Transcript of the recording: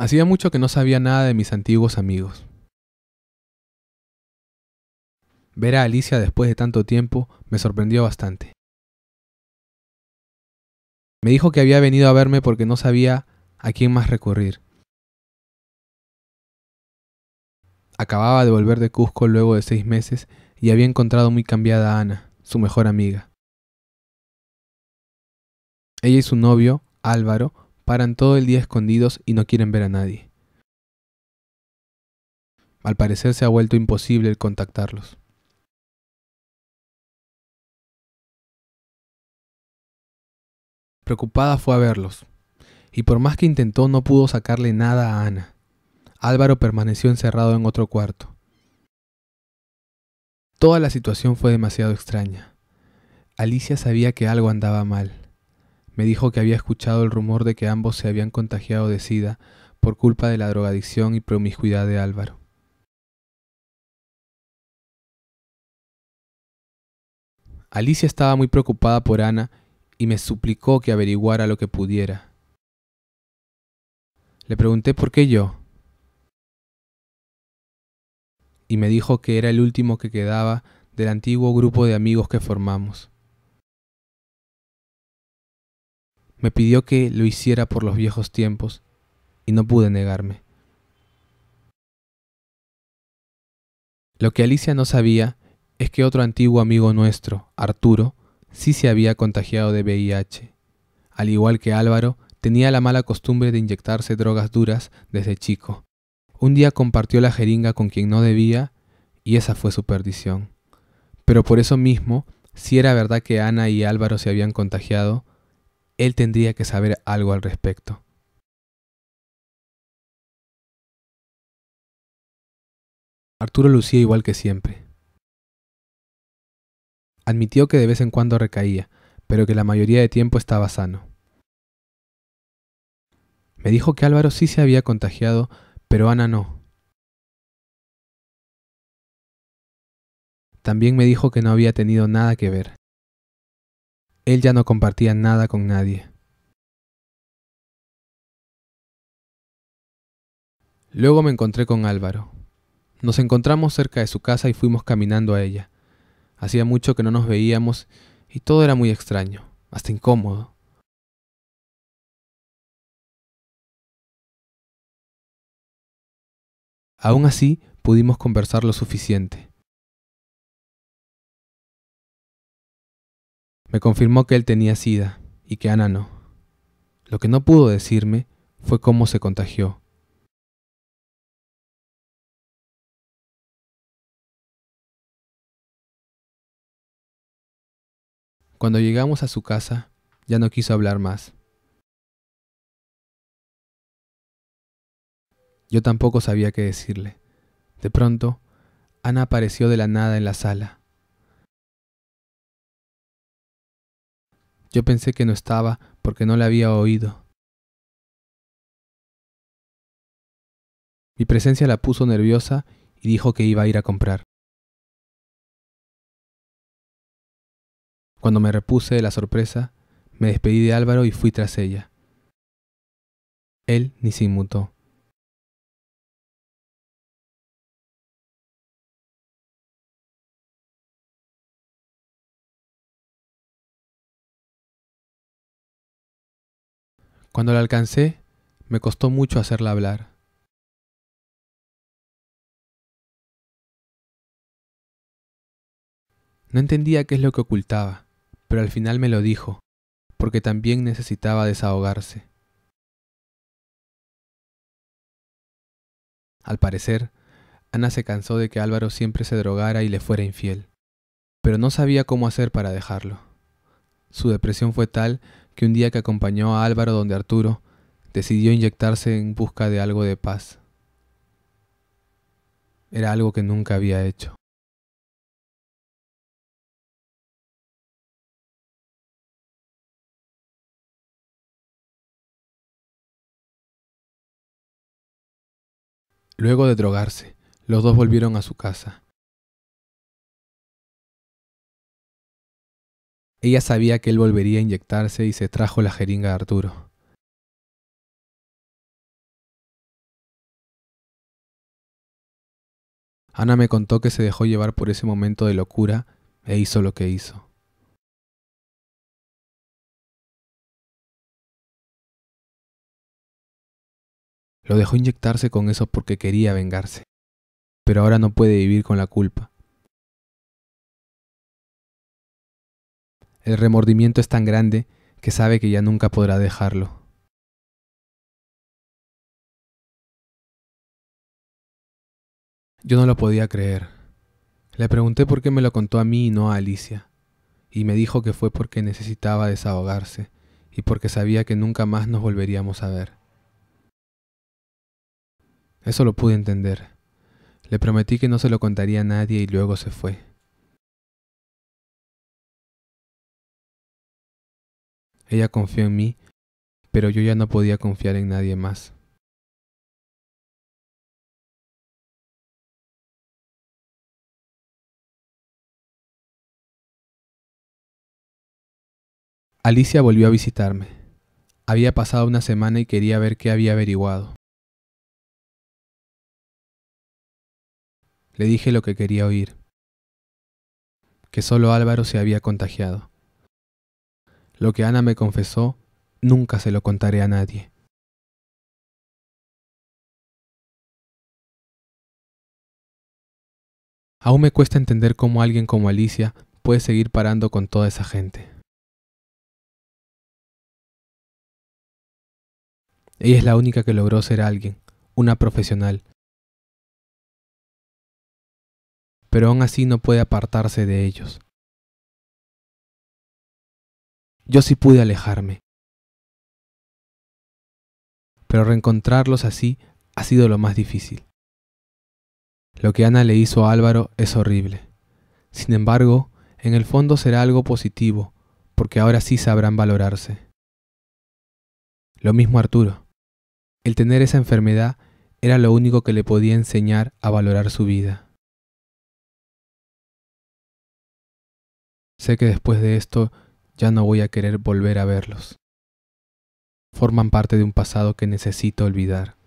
Hacía mucho que no sabía nada de mis antiguos amigos. Ver a Alicia después de tanto tiempo me sorprendió bastante. Me dijo que había venido a verme porque no sabía a quién más recurrir. Acababa de volver de Cusco luego de seis meses y había encontrado muy cambiada a Ana, su mejor amiga. Ella y su novio, Álvaro, paran todo el día escondidos y no quieren ver a nadie. Al parecer se ha vuelto imposible el contactarlos. Preocupada fue a verlos, y por más que intentó no pudo sacarle nada a Ana. Álvaro permaneció encerrado en otro cuarto. Toda la situación fue demasiado extraña. Alicia sabía que algo andaba mal. Me dijo que había escuchado el rumor de que ambos se habían contagiado de SIDA por culpa de la drogadicción y promiscuidad de Álvaro. Alicia estaba muy preocupada por Ana y me suplicó que averiguara lo que pudiera. Le pregunté por qué yo. Y me dijo que era el último que quedaba del antiguo grupo de amigos que formamos. Me pidió que lo hiciera por los viejos tiempos, y no pude negarme. Lo que Alicia no sabía es que otro antiguo amigo nuestro, Arturo, sí se había contagiado de VIH. Al igual que Álvaro, tenía la mala costumbre de inyectarse drogas duras desde chico. Un día compartió la jeringa con quien no debía y esa fue su perdición. Pero por eso mismo, si era verdad que Ana y Álvaro se habían contagiado, él tendría que saber algo al respecto. Arturo lucía igual que siempre. Admitió que de vez en cuando recaía, pero que la mayoría de tiempo estaba sano. Me dijo que Álvaro sí se había contagiado, pero Ana no. También me dijo que no había tenido nada que ver él ya no compartía nada con nadie. Luego me encontré con Álvaro. Nos encontramos cerca de su casa y fuimos caminando a ella. Hacía mucho que no nos veíamos y todo era muy extraño, hasta incómodo. Aún así, pudimos conversar lo suficiente. Me confirmó que él tenía sida y que Ana no. Lo que no pudo decirme fue cómo se contagió. Cuando llegamos a su casa, ya no quiso hablar más. Yo tampoco sabía qué decirle. De pronto, Ana apareció de la nada en la sala. Yo pensé que no estaba porque no la había oído. Mi presencia la puso nerviosa y dijo que iba a ir a comprar. Cuando me repuse de la sorpresa, me despedí de Álvaro y fui tras ella. Él ni se inmutó. Cuando la alcancé, me costó mucho hacerla hablar. No entendía qué es lo que ocultaba, pero al final me lo dijo, porque también necesitaba desahogarse. Al parecer, Ana se cansó de que Álvaro siempre se drogara y le fuera infiel, pero no sabía cómo hacer para dejarlo. Su depresión fue tal que un día que acompañó a Álvaro donde Arturo, decidió inyectarse en busca de algo de paz. Era algo que nunca había hecho. Luego de drogarse, los dos volvieron a su casa. Ella sabía que él volvería a inyectarse y se trajo la jeringa de Arturo. Ana me contó que se dejó llevar por ese momento de locura e hizo lo que hizo. Lo dejó inyectarse con eso porque quería vengarse, pero ahora no puede vivir con la culpa. El remordimiento es tan grande que sabe que ya nunca podrá dejarlo. Yo no lo podía creer. Le pregunté por qué me lo contó a mí y no a Alicia, y me dijo que fue porque necesitaba desahogarse y porque sabía que nunca más nos volveríamos a ver. Eso lo pude entender. Le prometí que no se lo contaría a nadie y luego se fue. Ella confió en mí, pero yo ya no podía confiar en nadie más. Alicia volvió a visitarme. Había pasado una semana y quería ver qué había averiguado. Le dije lo que quería oír, que solo Álvaro se había contagiado. Lo que Ana me confesó, nunca se lo contaré a nadie. Aún me cuesta entender cómo alguien como Alicia puede seguir parando con toda esa gente. Ella es la única que logró ser alguien, una profesional. Pero aún así no puede apartarse de ellos yo sí pude alejarme. Pero reencontrarlos así ha sido lo más difícil. Lo que Ana le hizo a Álvaro es horrible. Sin embargo, en el fondo será algo positivo, porque ahora sí sabrán valorarse. Lo mismo Arturo. El tener esa enfermedad era lo único que le podía enseñar a valorar su vida. Sé que después de esto ya no voy a querer volver a verlos. Forman parte de un pasado que necesito olvidar.